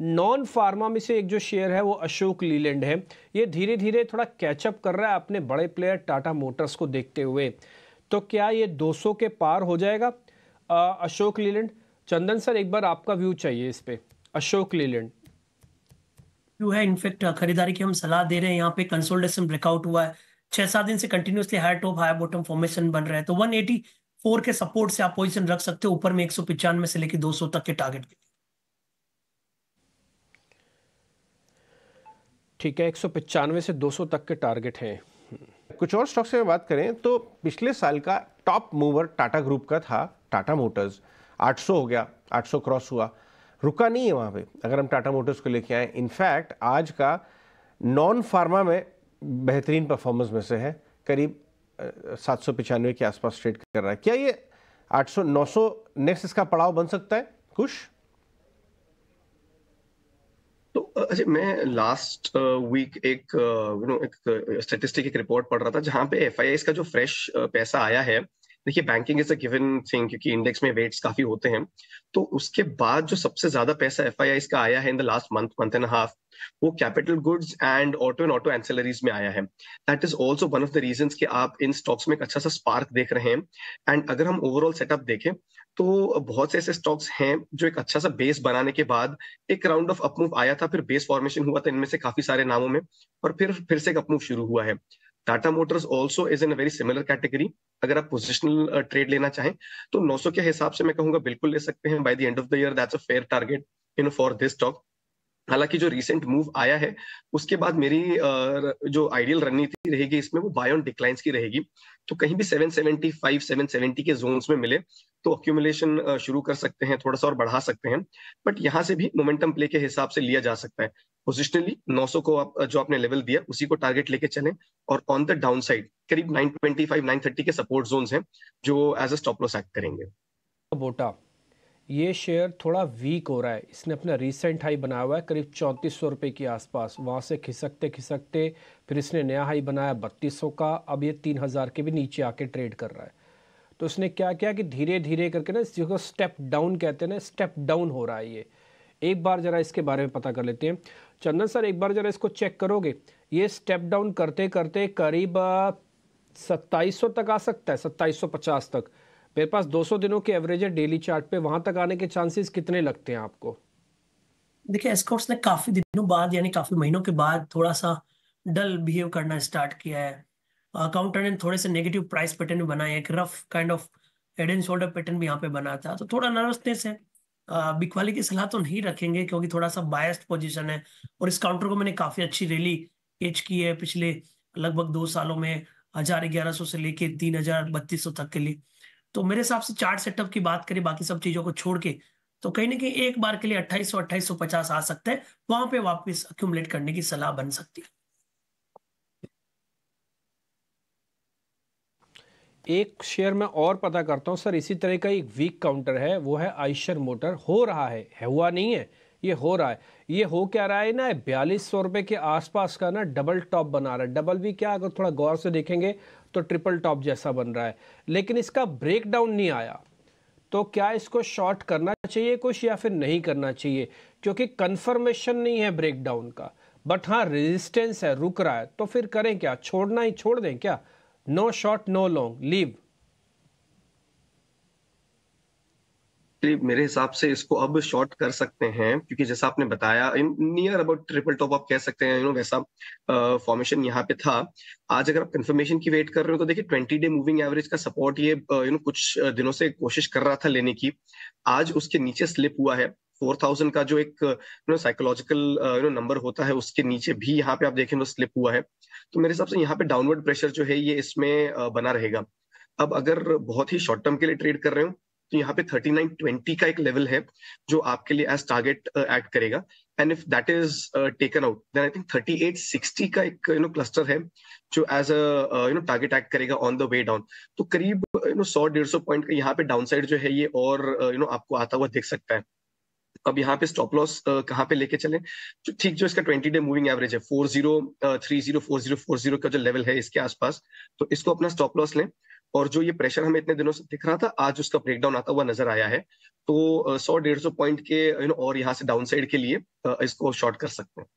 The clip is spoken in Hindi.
नॉन फार्मा में से एक जो शेयर है वो अशोक लीलैंड है ये धीरे धीरे थोड़ा कैचअप कर रहा है अपने बड़े प्लेयर टाटा मोटर्स को देखते हुए तो क्या ये 200 के पार हो जाएगा आ, अशोक लीलैंड चंदन सर एक बार आपका व्यू चाहिए इस पे अशोक लीलैंड व्यू है इनफेक्ट खरीदारी की हम सलाह दे रहे हैं यहाँ पे कंसोल्टेशन ब्रेकआउट हुआ है छह सात दिन से continuously high top high bottom formation बन रहा है तो 184 के सपोर्ट से आप पोजिशन रख सकते हो ऊपर में एक से लेकर 200 तक के टारगेट के लिए ठीक है एक से 200 तक के टारगेट हैं कुछ और स्टॉक्स में बात करें तो पिछले साल का टॉप मूवर टाटा ग्रुप का था टाटा मोटर्स 800 हो गया 800 क्रॉस हुआ रुका नहीं है वहाँ पे अगर हम टाटा मोटर्स को लेके आए इनफैक्ट आज का नॉन फार्मा में बेहतरीन परफॉर्मेंस में से है करीब सात सौ पचानवे के आसपास ट्रेड कर रहा है क्या ये 800 900 नेक्स्ट इसका पड़ाव बन सकता है कुछ तो अच्छा मैं लास्ट वीक एक यू नो एक स्टेटिस्टिक एक रिपोर्ट पढ़ रहा था जहाँ पे एफ का जो फ्रेश पैसा आया है देखिए banking is a given thing क्योंकि इंडेक्स में वेट्स काफी होते हैं तो उसके बाद जो सबसे ज्यादा पैसा एफ का आया है in the last month month and half वो capital goods and auto and auto ancillaries में आया है that is also one of the reason की आप इन स्टॉक्स में एक अच्छा सा स्पार्क देख रहे हैं एंड अगर हम ओवरऑल सेटअप देखें तो बहुत से ऐसे स्टॉक्स हैं जो एक अच्छा सा बेस बनाने के बाद एक राउंड ऑफ अपमूव आया था फिर बेस फॉर्मेशन हुआ था इनमें से काफी सारे नामों में और फिर फिर से एक अपमूव शुरू हुआ है Tata Motors also is in very similar category अगर आप पोजिशनल ट्रेड uh, लेना चाहें तो 900 के हिसाब से मैं कहूंगा बिल्कुल ले सकते हैं by the end of the year that's a fair target in for this stock हालांकि जो रिसेंट मूव आया है उसके बाद मेरी uh, जो आइडियल रणनीति रहेगी इसमें वो बाय ऑन डिक्लाइंस की रहेगी तो कहीं भी 775 770 के जोन्स में मिले तो अक्यूमुलेशन शुरू कर सकते हैं थोड़ा सा और बढ़ा सकते हैं बट यहाँ से भी मोमेंटम प्ले के हिसाब से लिया जा सकता है पोजिशनली 900 को आप जो आपने लेवल दिया उसी को टारगेट लेके चलें और ऑन द डाउन साइड करीब 925 930 के सपोर्ट जोन्स हैं जो as a stop loss act करेंगे बोटा ये शेयर थोड़ा वीक हो रहा है इसने अपना रिसेंट हाई बनाया हुआ है करीब चौंतीस सौ रुपये के आसपास वहाँ से खिसकते खिसकते फिर इसने नया हाई बनाया बत्तीस सौ का अब ये तीन हज़ार के भी नीचे आके ट्रेड कर रहा है तो इसने क्या किया कि धीरे धीरे करके ना जिसको स्टेप डाउन कहते हैं ना स्टेप डाउन हो रहा है ये एक बार ज़रा इसके बारे में पता कर लेते हैं चंदन सर एक बार ज़रा इसको चेक करोगे ये स्टेप डाउन करते करते करीब सत्ताईस तक आ सकता है सत्ताईस तक मेरे पास 200 दिनों के एवरेज है डेली चार्ट पे वहां तक आने के चांसेस कितने लगते हैं आपको देखिए एस्कॉर्ट्स ने काफी दिनों बाद यानी काफी महीनों के बाद थोड़ा सा डल बिहेव करना स्टार्ट किया है काउंटर uh, ने थोड़े से नेगेटिव प्राइस पैटर्न बनाए एक rough kind of head and shoulder pattern भी यहाँ पे बना था तो थोड़ा नर्वसनेस है uh, बिकवाली की सलाह तो नहीं रखेंगे क्योंकि थोड़ा सा बायस्ड पोजीशन है और इस काउंटर को मैंने काफ़ी अच्छी रैली एच की है पिछले लगभग दो सालों में हजार ग्यारह सौ से लेके तीन हजार बत्तीस सौ तक के लिए तो मेरे हिसाब से चार्ट सेटअप की बात करें बाकी सब चीजों को छोड़ के तो कहीं ना कहीं एक बार के लिए अट्ठाईस सौ पचास आ सकता है वहां पे वापस अक्यूमुलेट करने की सलाह बन सकती है एक शेयर में और पता करता हूं सर इसी तरह का एक वीक काउंटर है वो है आइशर मोटर हो रहा है, है हुआ नहीं है ये हो रहा है ये हो क्या रहा है ना बयालीस सौ रुपये के आसपास का ना डबल टॉप बना रहा है डबल भी क्या अगर थोड़ा गौर से देखेंगे तो ट्रिपल टॉप जैसा बन रहा है लेकिन इसका ब्रेक डाउन नहीं आया तो क्या इसको शॉर्ट करना चाहिए कुछ या फिर नहीं करना चाहिए क्योंकि कन्फर्मेशन नहीं है ब्रेक डाउन का बट हाँ रेजिस्टेंस है रुक रहा है तो फिर करें क्या छोड़ना ही छोड़ दें क्या no short no long leave actually मेरे हिसाब से इसको अब शॉर्ट कर सकते हैं क्योंकि जैसा आपने बताया in near about triple top आप कह सकते हैं यू नो वैसा फॉर्मेशन यहाँ पे था आज अगर आप कंफर्मेशन की वेट कर रहे हो तो देखिए ट्वेंटी डे मूविंग एवरेज का सपोर्ट ये यू नो कुछ दिनों से कोशिश कर रहा था लेने की आज उसके नीचे स्लिप हुआ है फोर थाउजेंड का जो एक you know psychological you know number होता है उसके नीचे भी यहाँ पे आप देखें तो स्लिप हुआ है तो मेरे हिसाब से यहाँ पे डाउनवर्ड प्रेशर जो है ये इसमें बना रहेगा अब अगर बहुत ही शॉर्ट टर्म के लिए ट्रेड कर रहे हो तो यहाँ पे 3920 का एक लेवल है जो आपके लिए एज टारगेट एड करेगा and if that is taken out then I think 3860 का एक यू नो क्लस्टर है जो as a you know target act करेगा ऑन द वे डाउन तो करीब यू uh, नो सौ डेढ़ सौ पॉइंट का यहाँ पे डाउन साइड जो है ये और you uh, know you know, आपको आता हुआ देख सकता है अब यहाँ पे स्टॉप लॉस uh, कहाँ पे लेके चले जो तो ठीक जो इसका ट्वेंटी डे मूविंग एवरेज है four zero three zero four zero four zero का जो लेवल है इसके आसपास तो इसको अपना स्टॉप लॉस लें और जो ये प्रेशर हमें इतने दिनों से दिख रहा था आज उसका ब्रेकडाउन आता हुआ नजर आया है तो सौ डेढ़ सौ पॉइंट के यू नो और यहाँ से डाउन साइड के लिए इसको शॉर्ट कर सकते हैं